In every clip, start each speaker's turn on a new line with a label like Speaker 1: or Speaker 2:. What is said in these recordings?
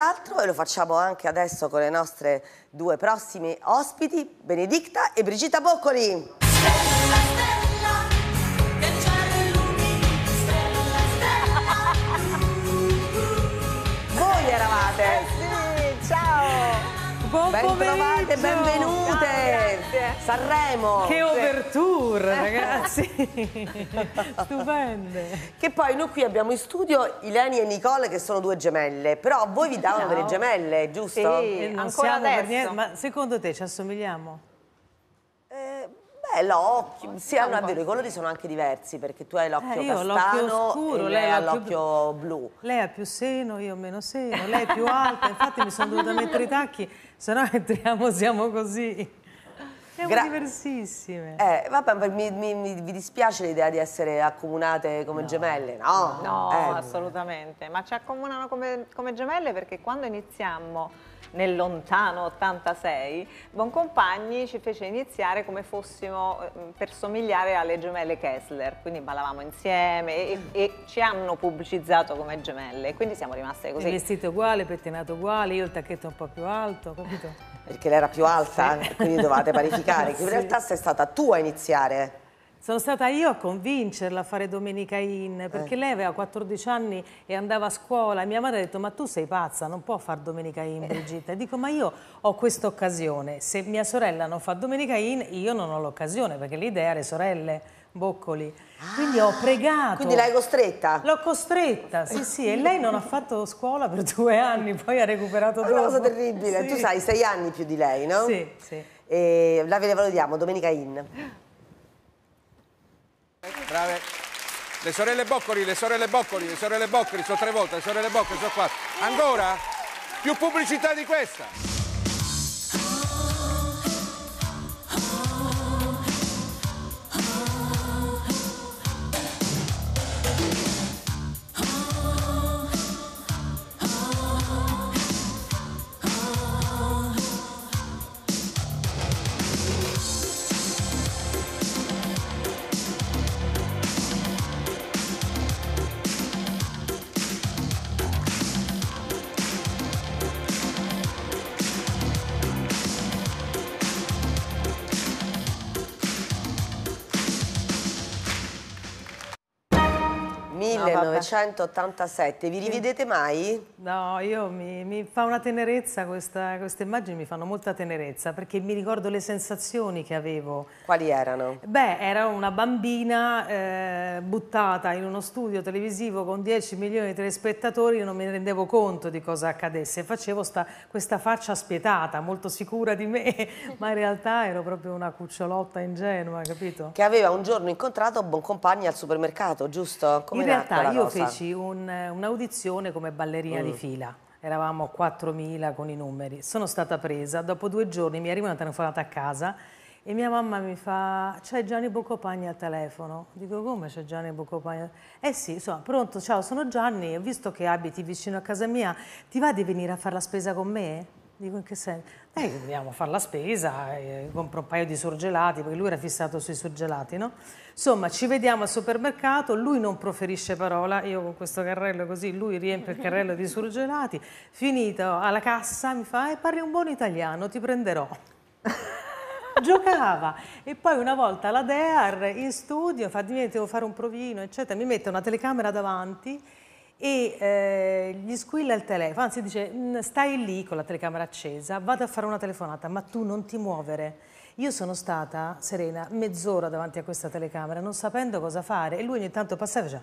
Speaker 1: altro e lo facciamo anche adesso con le nostre due prossime ospiti, Benedicta e Brigitta Boccoli. Stella, stella,
Speaker 2: del cielo illumini, stella, stella. Voi eravate?
Speaker 3: Eh sì, ciao! Buon
Speaker 1: ben pomeriggio! Bentrovate, benvenute! Ciao. Sanremo!
Speaker 2: Che overture, ragazzi! Stupende!
Speaker 1: Che poi noi qui abbiamo in studio Ileni e Nicole che sono due gemelle, però voi vi davano no. delle gemelle, giusto? Sì, e eh, non ancora adesso. Niente,
Speaker 2: ma secondo te ci assomigliamo?
Speaker 1: Eh, l'occhio, sì, no, allora, vero, i colori sono anche diversi perché tu hai l'occhio eh, castano scuro, lei, lei ha l'occhio
Speaker 2: blu. Lei ha più seno, io meno seno, lei è più alta, infatti mi sono dovuta mettere i tacchi, se no entriamo, siamo così.
Speaker 1: Siamo Gra diversissime. Eh, vabbè, mi, mi, mi, vi dispiace l'idea di essere accomunate come no. gemelle? No, no eh.
Speaker 3: assolutamente. Ma ci accomunano come, come gemelle perché quando iniziammo nel lontano 86, Boncompagni ci fece iniziare come fossimo eh, per somigliare alle gemelle Kessler, quindi ballavamo insieme e, e ci hanno pubblicizzato come gemelle, quindi siamo rimaste così. Il vestito
Speaker 2: uguale, pettinato uguale, io il tacchetto un po' più alto, capito? perché lei era più alta, sì. quindi dovevate parificare. Sì. In realtà
Speaker 1: sei stata tu a iniziare.
Speaker 2: Sono stata io a convincerla a fare Domenica In, perché eh. lei aveva 14 anni e andava a scuola. E Mia madre ha detto, ma tu sei pazza, non può fare Domenica In, eh. Brigitte. E dico, ma io ho questa occasione. Se mia sorella non fa Domenica In, io non ho l'occasione, perché l'idea era le sorelle Boccoli. Ah, quindi ho pregato. Quindi l'hai costretta? L'ho costretta, sì sì, e lei non ha fatto scuola per due anni, poi ha recuperato tutto. È una cosa terribile, sì. tu sai, sei anni
Speaker 1: più di lei, no? Sì,
Speaker 2: sì. E la
Speaker 1: ve la valutiamo, Domenica In.
Speaker 2: Brave. Le sorelle Boccoli, le sorelle Boccoli, le sorelle Boccoli, sono tre volte, le sorelle Boccoli, sono quattro. Ancora? Più pubblicità di questa!
Speaker 1: 1987, vi rivedete mai?
Speaker 2: No, io mi, mi fa una tenerezza, questa, queste immagini mi fanno molta tenerezza perché mi ricordo le sensazioni che avevo. Quali erano? Beh, era una bambina eh, buttata in uno studio televisivo con 10 milioni di telespettatori, non mi rendevo conto di cosa accadesse, facevo sta, questa faccia spietata, molto sicura di me, ma in realtà ero proprio una cucciolotta ingenua, capito?
Speaker 1: Che aveva un giorno incontrato Boncompagni al supermercato, giusto? Come in realtà io io feci
Speaker 2: un'audizione come ballerina mm. di fila. Eravamo 4.000 con i numeri. Sono stata presa, dopo due giorni mi arriva una telefonata a casa e mia mamma mi fa, c'è Gianni Boccopagni al telefono. Dico, come c'è Gianni Boccopagni? Eh sì, insomma, pronto, ciao, sono Gianni, ho visto che abiti vicino a casa mia, ti va di venire a fare la spesa con me? Dico in che senso? Noi eh, dobbiamo fare la spesa, eh, compro un paio di sorgelati, perché lui era fissato sui sorgelati, no? Insomma, ci vediamo al supermercato, lui non proferisce parola, io con questo carrello così, lui riempie il carrello di sorgelati, finito alla cassa mi fa, eh, parli un buon italiano, ti prenderò. giocava e poi una volta la Dear in studio fa dimmi devo fare un provino eccetera mi mette una telecamera davanti e eh, gli squilla il telefono, anzi dice mm, stai lì con la telecamera accesa, vado a fare una telefonata, ma tu non ti muovere. Io sono stata, Serena, mezz'ora davanti a questa telecamera, non sapendo cosa fare e lui ogni tanto passava già.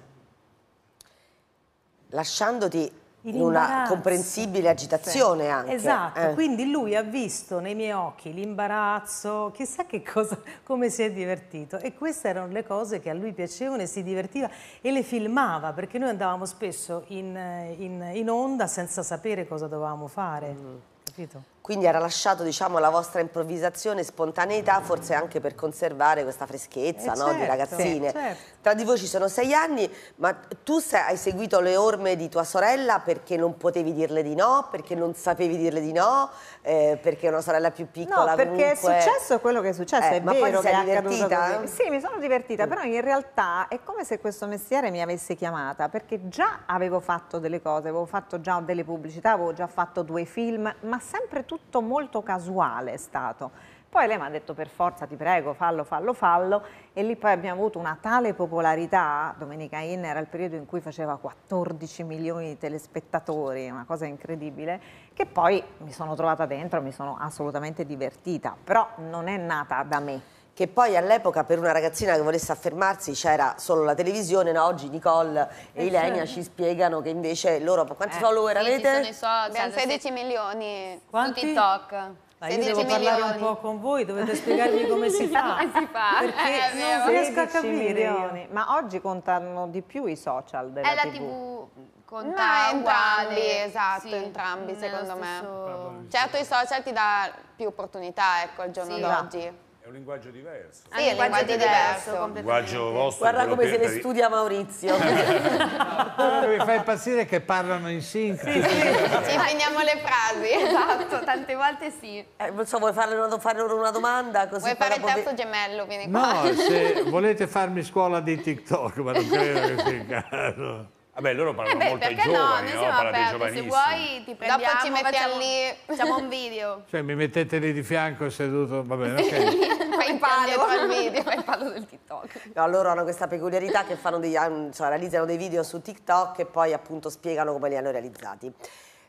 Speaker 1: Lasciandoti in una comprensibile agitazione anche. Esatto, eh.
Speaker 2: quindi lui ha visto nei miei occhi l'imbarazzo, chissà che cosa, come si è divertito e queste erano le cose che a lui piacevano e si divertiva e le filmava perché noi andavamo spesso in, eh, in, in onda senza sapere cosa dovevamo fare, mm. capito?
Speaker 1: quindi era lasciato diciamo, la vostra improvvisazione, spontaneità, forse anche per conservare questa freschezza eh no, certo, di ragazzine. Certo. Tra di voi ci sono sei anni, ma tu sei, hai seguito le orme di tua sorella perché non potevi dirle di no, perché non sapevi dirle di no, eh, perché una sorella più piccola No, perché comunque... è successo
Speaker 3: quello che è successo, eh, è ma vero poi ti sei divertita? Sì, mi sono divertita, mm. però in realtà è come se questo mestiere mi avesse chiamata, perché già avevo fatto delle cose, avevo fatto già delle pubblicità, avevo già fatto due film, ma sempre tu tutto molto casuale è stato. Poi lei mi ha detto per forza ti prego fallo, fallo, fallo e lì poi abbiamo avuto una tale popolarità, Domenica Inn era il periodo in cui faceva 14 milioni di telespettatori, una cosa incredibile, che poi mi sono trovata dentro, mi sono assolutamente divertita, però non è nata
Speaker 1: da me, che poi all'epoca per una ragazzina che volesse affermarsi c'era solo la televisione, no? oggi Nicole e eh, Ilenia ci spiegano che invece loro... Quanti eh,
Speaker 2: follower
Speaker 4: sì, avete? Ci sono i social, 16
Speaker 3: milioni Quanti? su TikTok. Ma io devo parlare un po'
Speaker 2: con voi, dovete spiegarmi come si fa. come si fa? Perché eh, non riesco a capire. Milioni. Ma
Speaker 3: oggi contano di più i social della È la TV. TV eh,
Speaker 4: conta no, uguali, esatto, sì, entrambi secondo me. Certo i social ti dà più opportunità, ecco, al giorno sì, d'oggi.
Speaker 1: Esatto. È un linguaggio diverso. Sì, è un linguaggio diverso. Un linguaggio vostro. Guarda come se ne studia Maurizio.
Speaker 3: Mi fa impazzire che parlano in sincro. Sì, sì. Ci
Speaker 1: prendiamo le frasi. Esatto, tante volte sì. Eh, non so, vuoi fare una, fare una domanda? Così vuoi fare il terzo poter...
Speaker 4: gemello? Vieni qua. No, se
Speaker 1: volete farmi scuola di TikTok, ma non credo che sia
Speaker 2: il caso. Vabbè, loro parlano eh beh, molto ai giovani, no? no? Parlate ai giovanissimi. Se
Speaker 4: vuoi ti prendiamo, Dopo ci mettiamo lì, facciamo un
Speaker 1: video.
Speaker 2: Cioè, mi mettete lì di fianco seduto, va bene, ok.
Speaker 1: fai palo il video, fai il palo del TikTok. No, loro hanno questa peculiarità che fanno degli, cioè, realizzano dei video su TikTok e poi appunto spiegano come li hanno realizzati.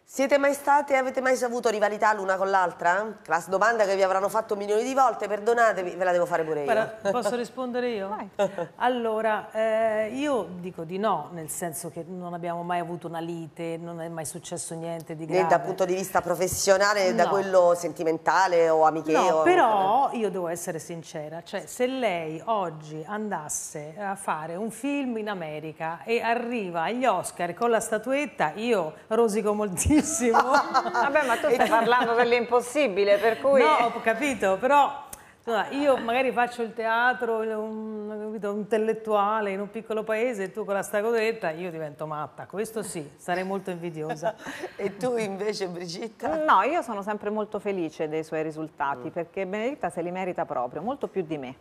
Speaker 1: Siete mai state e avete mai avuto rivalità l'una con l'altra? La domanda che vi avranno fatto milioni di volte, perdonatevi, ve la devo fare pure io. Guarda, posso
Speaker 2: rispondere io? Vai. Allora, eh, io dico di no, nel senso che non abbiamo mai avuto una lite, non è mai successo niente di grave. Né dal punto di
Speaker 1: vista professionale, né no. da quello sentimentale o amichevole. No, però
Speaker 2: io devo essere sincera, cioè se lei oggi andasse a fare un film in America e arriva agli Oscar con la statuetta, io rosico moltissimo benissimo. Vabbè, ma tu stai parlando dell'impossibile, per cui... No, ho capito, però Insomma, io magari faccio il teatro, un, capito, un intellettuale in un piccolo paese e tu con la stagodetta io divento matta, questo sì, sarei molto invidiosa. e tu invece
Speaker 3: Brigitta? No, io sono sempre molto felice dei suoi risultati mm. perché Benedetta se li merita proprio, molto più di me.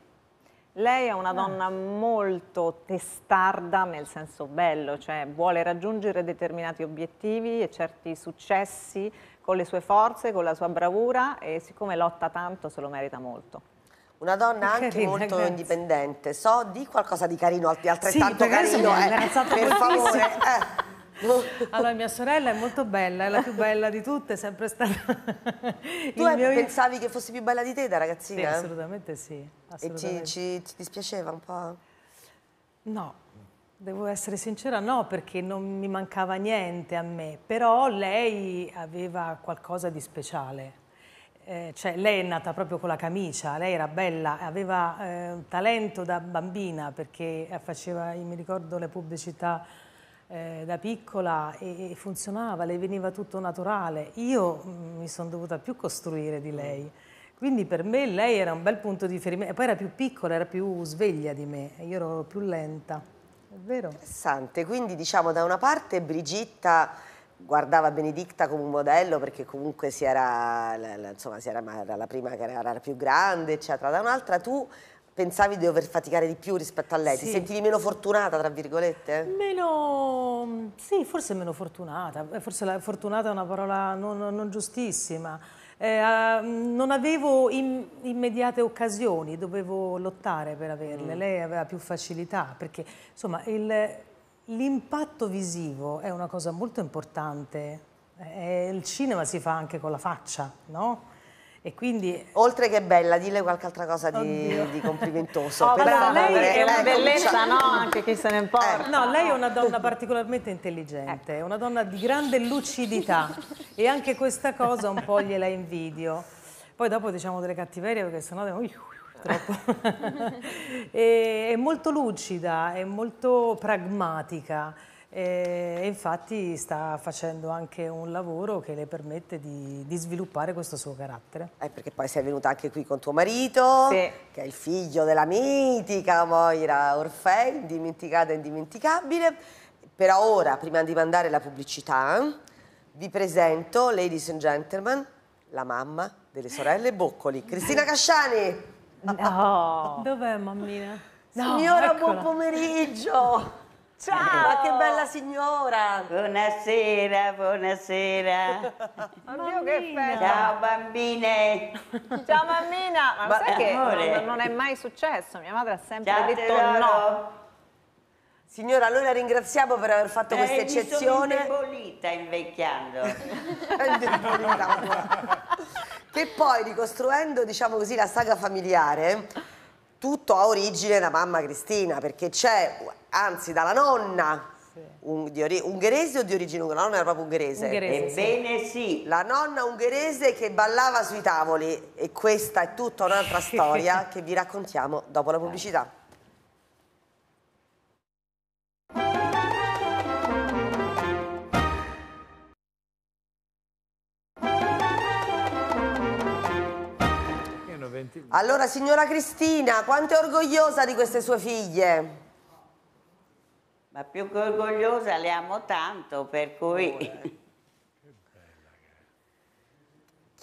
Speaker 3: Lei è una eh. donna molto testarda nel senso bello, cioè vuole raggiungere determinati obiettivi e certi successi con le sue forze, con la sua bravura e siccome lotta tanto se lo merita molto. Una donna
Speaker 1: anche Carina, molto grazie.
Speaker 3: indipendente. So di qualcosa di carino, di
Speaker 1: altrettanto sì, carino. Eh,
Speaker 2: per favore. Eh. Allora, mia sorella è molto bella, è la più bella di tutte, è sempre stata... Tu mio... pensavi
Speaker 1: che fossi più bella di te da ragazzina? Sì, assolutamente
Speaker 2: sì. Assolutamente. E ti, ci, ti dispiaceva un po'? No, devo essere sincera, no, perché non mi mancava niente a me, però lei aveva qualcosa di speciale. Eh, cioè, lei è nata proprio con la camicia, lei era bella, aveva eh, talento da bambina perché faceva, mi ricordo, le pubblicità eh, da piccola e, e funzionava, le veniva tutto naturale. Io mm, mi sono dovuta più costruire di lei. Quindi per me lei era un bel punto di riferimento. poi era più piccola, era più sveglia di me, io ero più lenta. È vero?
Speaker 1: Interessante. Quindi diciamo da una parte Brigitta guardava Benedicta come un modello perché comunque si era, insomma, si era, era la prima che era, la più grande, eccetera. Da un'altra tu pensavi di dover faticare di più rispetto a lei? Sì. Ti sentivi meno fortunata, tra virgolette?
Speaker 2: Meno, sì, forse meno fortunata, eh, forse la, fortunata è una parola non, non giustissima. Eh, ah, non avevo in, immediate occasioni, dovevo lottare per averle, mm. lei aveva più facilità, perché insomma l'impatto visivo è una cosa molto importante, eh, il cinema si fa anche con la faccia, no? E quindi... Oltre che bella, dille qualche altra cosa
Speaker 1: di, di complimentoso. Oh, brava, lei è una bellezza, no? Anche
Speaker 2: chi se ne importa. Eh. No, lei è una donna particolarmente intelligente, è ecco. una donna di grande lucidità e anche questa cosa un po' gliela invidio. Poi dopo diciamo delle cattiverie perché sennò devo... è molto lucida, è molto pragmatica e infatti sta facendo anche un lavoro che le permette di, di sviluppare questo suo carattere.
Speaker 1: Eh, perché poi sei venuta anche qui con tuo marito, sì. che è il figlio della mitica Moira Orfei, indimenticata e indimenticabile. Però ora, prima di mandare la pubblicità, vi presento, ladies and gentlemen, la mamma delle sorelle Boccoli, Cristina
Speaker 2: Casciani. No, dov'è mammina? No, Signora, eccola. buon pomeriggio! Ciao! Ma
Speaker 4: che bella signora! Buonasera, buonasera.
Speaker 3: Oddio che festa! Ciao bambine! Ciao mammina! Ma, Ma sai che non, non, è mai successo? Mia madre ha sempre Ciao, detto loro. no. Signora, noi la
Speaker 1: ringraziamo per aver fatto eh, questa eccezione. Mi sono indebolita invecchiando. Eh, indebolita. che poi ricostruendo, diciamo così, la saga familiare, tutto ha origine da mamma Cristina, perché c'è anzi dalla nonna, un, ori, ungherese o di origine ungherese? La nonna era proprio ungherese. ungherese Ebbene sì. sì. La nonna ungherese che ballava sui tavoli e questa è tutta un'altra storia che vi raccontiamo dopo la pubblicità. Allora signora Cristina, quanto è orgogliosa di queste sue figlie?
Speaker 4: ma più che orgogliosa le amo tanto, per cui...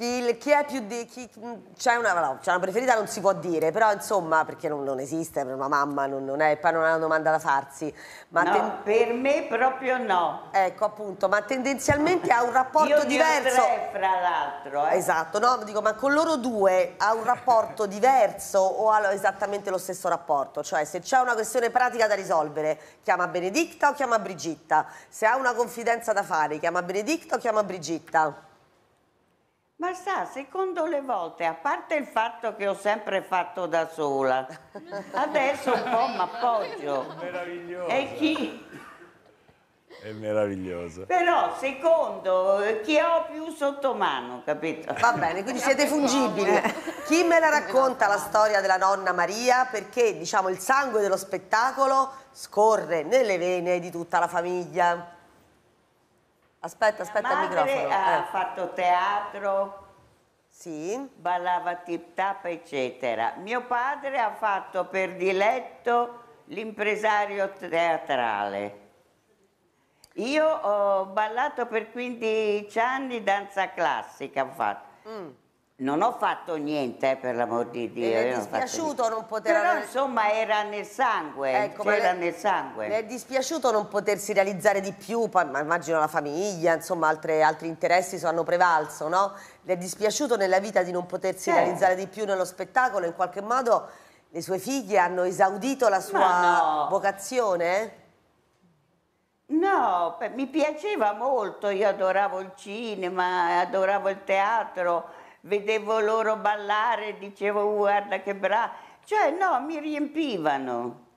Speaker 1: Chi, chi, è più di chi c'è una, no, una, preferita non si può dire però insomma perché non, non esiste per una mamma non, non, è poi una domanda da farsi ma no, ten... per me proprio no ecco appunto ma tendenzialmente ha un rapporto diverso tre, fra l'altro eh. esatto no dico ma con loro due ha un rapporto diverso o ha esattamente lo stesso rapporto cioè se c'è una questione pratica da risolvere chiama Benedicta o chiama Brigitta se ha una confidenza da fare chiama Benedicta o chiama Brigitta
Speaker 4: ma sa, secondo le volte, a parte il fatto che ho sempre fatto da sola, adesso un po' m'appoggio. appoggio. Meraviglioso. E chi?
Speaker 1: È meraviglioso. Però
Speaker 4: secondo chi ho più sotto mano, capito? Va bene, quindi siete fungibili.
Speaker 1: Eh. Chi me la racconta la storia della nonna Maria? Perché diciamo il sangue dello spettacolo scorre nelle vene di tutta la famiglia. Aspetta, aspetta Mia il microfono. ha eh.
Speaker 4: fatto teatro, sì. ballava tip tap, eccetera. Mio padre ha fatto per diletto l'impresario teatrale. Io ho ballato per 15 anni danza classica, ho fatto. Mm. Non ho fatto niente, eh, per l'amor di Dio. Le è dispiaciuto non, non poter... Però insomma era nel sangue, ecco, era nel
Speaker 1: sangue. Le è dispiaciuto non potersi realizzare di più, ma immagino la famiglia, insomma altre, altri interessi hanno prevalso, no? Le è dispiaciuto nella vita di non potersi eh. realizzare di più nello spettacolo, in qualche modo le sue figlie hanno esaudito la sua no. vocazione?
Speaker 4: No, mi piaceva molto, io adoravo il cinema, adoravo il teatro vedevo loro ballare, dicevo uh, guarda che bravo,
Speaker 1: cioè no, mi riempivano.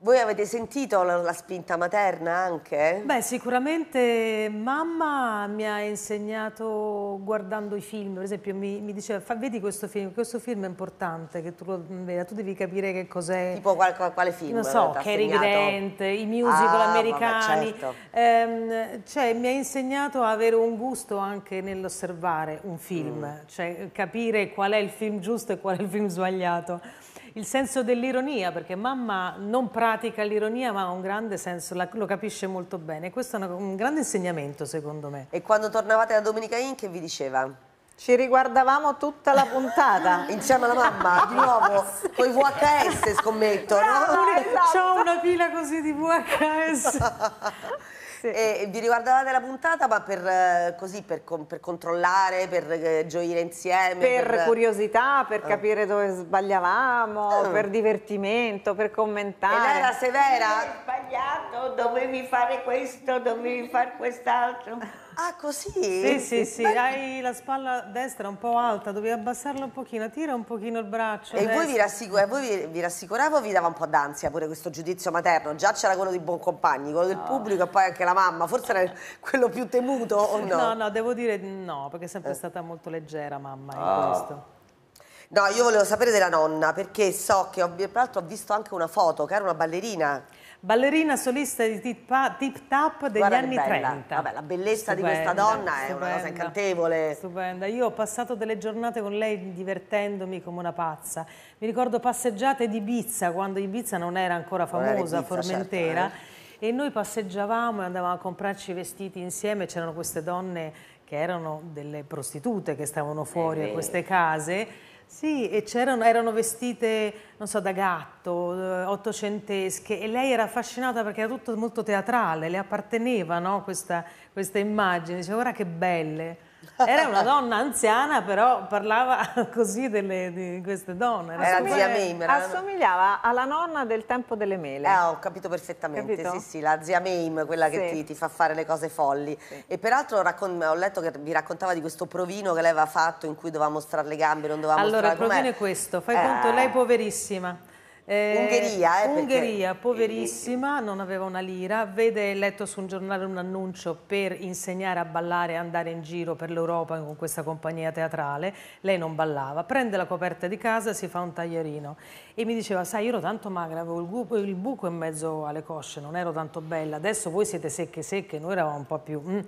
Speaker 1: Voi avete sentito la, la, spinta materna anche? Beh,
Speaker 2: sicuramente mamma mi ha insegnato guardando i film, per esempio mi, mi diceva vedi questo film, questo film è importante, che tu, lo, tu devi capire che cos'è. Tipo qual, qual, quale film? Non so, Cary Grant, i musical ah, americani. Certo. Ehm, cioè, mi ha insegnato a avere un gusto anche nell'osservare un film, mm. cioè capire qual è il film giusto e qual è il film sbagliato il senso dell'ironia, perché mamma non pratica l'ironia ma ha un grande senso, lo capisce molto bene. Questo è un grande insegnamento secondo me. E quando tornavate da Domenica In che vi diceva? Ci riguardavamo tutta la puntata. Insieme alla mamma,
Speaker 1: di nuovo, sì. con i VHS scommetto, no? no? Esatto.
Speaker 2: C'ho una pila così di VHS.
Speaker 1: sì. E vi riguardavate la puntata ma per, eh, così, per,
Speaker 3: per controllare, per eh, gioire insieme? Per, per... Eh, curiosità, per ah. capire dove sbagliavamo, ah. per divertimento, per commentare. E era severa? Hai
Speaker 4: sbagliato, dovevi fare questo, dovevi fare quest'altro.
Speaker 1: Ah, così?
Speaker 2: Sì, sì, sì, Beh. hai la spalla destra un po' alta, dovevi abbassarla un pochino, tira un pochino il braccio. E voi vi, rassicur-
Speaker 1: eh, voi vi, vi rassicuravo, vi dava un po' d'ansia pure questo giudizio materno, già c'era quello di Buoncompagni, quello no. del pubblico e poi anche la mamma, forse era quello più temuto o no? No,
Speaker 2: no, devo dire no, perché è sempre eh. stata molto leggera mamma in oh. questo. No, io
Speaker 1: volevo sapere della nonna perché so che ho, tra l'altro ho visto anche una foto che era una ballerina ballerina
Speaker 2: solista di Tip Tap degli Guarda anni 30. Vabbè, la bellezza stupenda, di questa donna stupenda, è una cosa incantevole. Stupenda. Io ho passato delle giornate con lei divertendomi come una pazza. Mi ricordo passeggiate di Ibiza, quando Ibiza non era ancora famosa, era Ibiza, certo, Formentera. Certo, eh e noi passeggiavamo e andavamo a comprarci i vestiti insieme, c'erano queste donne che erano delle prostitute che stavano fuori a queste case sì, e erano vestite, non so, da gatto, eh, ottocentesche, e lei era affascinata perché era tutto molto teatrale, le apparteneva no? questa, questa immagine, diceva guarda che belle. Era una donna anziana, però parlava così delle, di queste donne. Era Assomiglia, zia Meimera.
Speaker 3: Assomigliava alla nonna del tempo delle mele. Eh, ho capito perfettamente,
Speaker 1: capito? sì sì, la zia Meim, quella che ti, ti, fa fare le cose folli. Sì. E peraltro ho letto che vi raccontava di questo provino che lei aveva fatto in cui doveva mostrare le gambe, non doveva allora, mostrare Allora, il provino è
Speaker 2: questo, fai eh. conto, lei poverissima eh, Ungheria, eh, Ungheria perché... poverissima, non aveva una lira, vede letto su un giornale un annuncio per insegnare a ballare e andare in giro per l'Europa con questa compagnia teatrale, lei non ballava, prende la coperta di casa e si fa un taglierino e mi diceva, sai io ero tanto magra, avevo il buco, il buco in mezzo alle cosce, non ero tanto bella, adesso voi siete secche secche, noi eravamo un po' più, mm,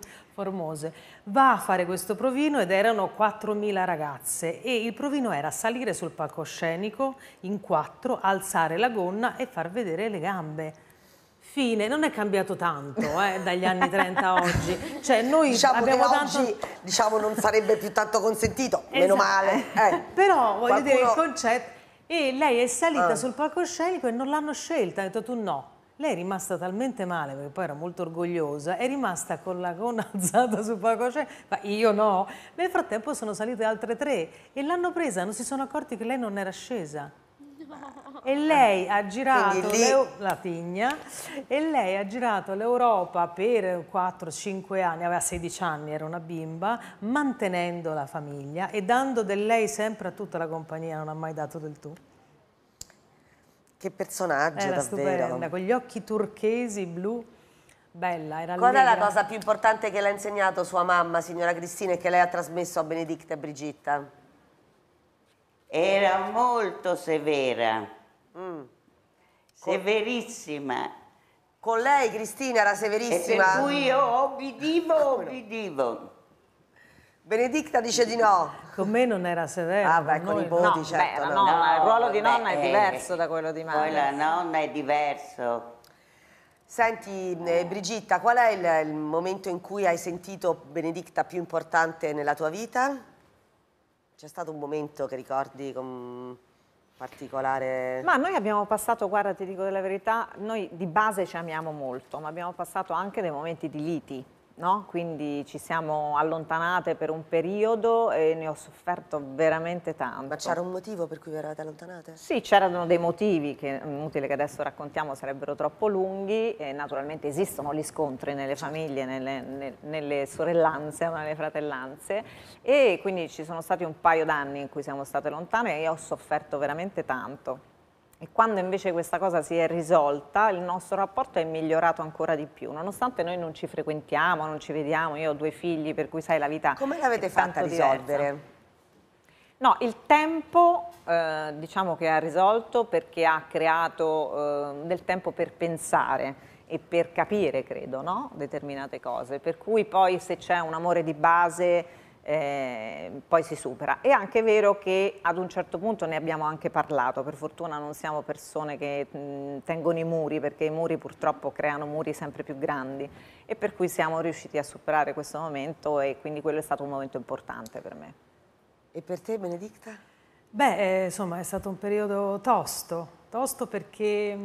Speaker 2: Formose. Va a fare questo provino ed erano 4.000 ragazze e il provino era salire sul palcoscenico in quattro, alzare la gonna e far vedere le gambe. Fine, non è cambiato tanto eh, dagli anni 30 a oggi. Cioè, noi diciamo abbiamo che tanto... oggi diciamo, non sarebbe più tanto consentito, esatto. meno male. Eh. Però voglio Qualcuno... dire il concetto. E lei è salita ah. sul palcoscenico e non l'hanno scelta, ha detto tu no lei è rimasta talmente male, perché poi era molto orgogliosa, è rimasta con la gonna alzata sul palcoscenico, cioè, ma io no. Nel frattempo sono salite altre tre e l'hanno presa, non si sono accorti che lei non era scesa. E lei ha girato lì... la tigna e lei ha girato l'Europa per 4-5 anni, aveva 16 anni, era una bimba, mantenendo la famiglia e dando del lei sempre a tutta la compagnia, non ha mai dato del tu. Che personaggio, Era davvero. stupenda, con gli occhi turchesi, blu. Bella, era Qual è la cosa
Speaker 1: più importante che le ha insegnato sua mamma, signora Cristina, e che lei ha trasmesso a Benedicta e Brigitta?
Speaker 2: Era molto
Speaker 4: severa, mm. severissima.
Speaker 1: Con lei Cristina era severissima? E per cui io
Speaker 4: obbedivo, obbedivo.
Speaker 1: Benedicta dice di no. Con me non era severa. Ah, beh, con i voti, no, certo. Beh, no. Nonna, il ruolo di nonna beh, è eh, diverso eh, da quello di madre. Poi la nonna
Speaker 4: è diverso.
Speaker 1: Senti, eh, Brigitta, qual è il, il, momento in cui hai sentito Benedicta più importante nella tua vita? C'è stato un momento che ricordi con particolare... Ma noi
Speaker 3: abbiamo passato, guarda, ti dico della verità, noi di base ci amiamo molto, ma abbiamo passato anche dei momenti di liti No? quindi ci siamo allontanate per un periodo e ne ho sofferto veramente tanto. Ma c'era un motivo per cui vi eravate allontanate? Sì, c'erano dei motivi che mm, inutile che adesso raccontiamo sarebbero troppo lunghi e naturalmente esistono gli scontri nelle certo. famiglie, nelle, nelle, sorellanze nelle fratellanze e quindi ci sono stati un paio d'anni in cui siamo state lontane e ho sofferto veramente tanto. E quando invece questa cosa si è risolta, il nostro rapporto è migliorato ancora di più, nonostante noi non ci frequentiamo, non ci vediamo, io ho due figli, per cui sai la vita. Come l'avete fatta a risolvere? No, il tempo eh, diciamo che ha risolto perché ha creato eh, del tempo per pensare e per capire, credo, no? determinate cose. Per cui poi se c'è un amore di base Ehm, poi si supera. È anche vero che ad un certo punto ne abbiamo anche parlato, per fortuna non siamo persone che mh, tengono i muri, perché i muri purtroppo creano muri sempre più grandi e per cui siamo riusciti a superare questo momento e quindi quello è stato un momento importante per me.
Speaker 2: E per te Benedicta? Beh, eh, insomma è stato un periodo tosto, tosto perché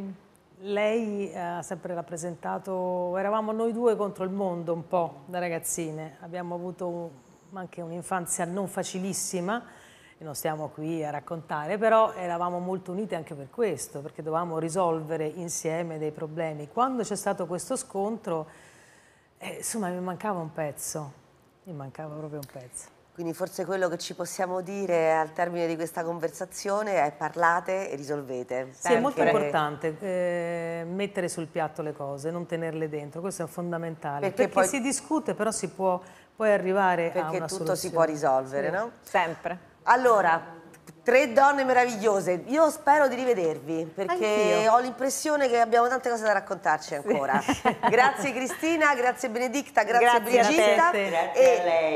Speaker 2: lei eh, ha sempre rappresentato, eravamo noi due contro il mondo un po' da ragazzine, abbiamo avuto un, ma anche un'infanzia non facilissima, e non stiamo qui a raccontare, però eravamo molto unite anche per questo, perché dovevamo risolvere insieme dei problemi. Quando c'è stato questo scontro, eh, insomma, mi mancava un pezzo, mi mancava proprio un pezzo.
Speaker 1: Quindi forse quello che ci possiamo dire al termine di questa conversazione è parlate e risolvete. Sì, è molto importante
Speaker 2: eh, mettere sul piatto le cose, non tenerle dentro, questo è fondamentale. Perché, perché poi... si discute, però si può poi arrivare Perché a una tutto si può risolvere, sì. no? Sempre. Allora, Tre donne meravigliose,
Speaker 1: io spero di rivedervi perché Anch'io. ho l'impressione che abbiamo tante cose da raccontarci ancora. Sì. grazie Cristina, grazie Benedicta, grazie, grazie Brigitta. Grazie a
Speaker 4: lei.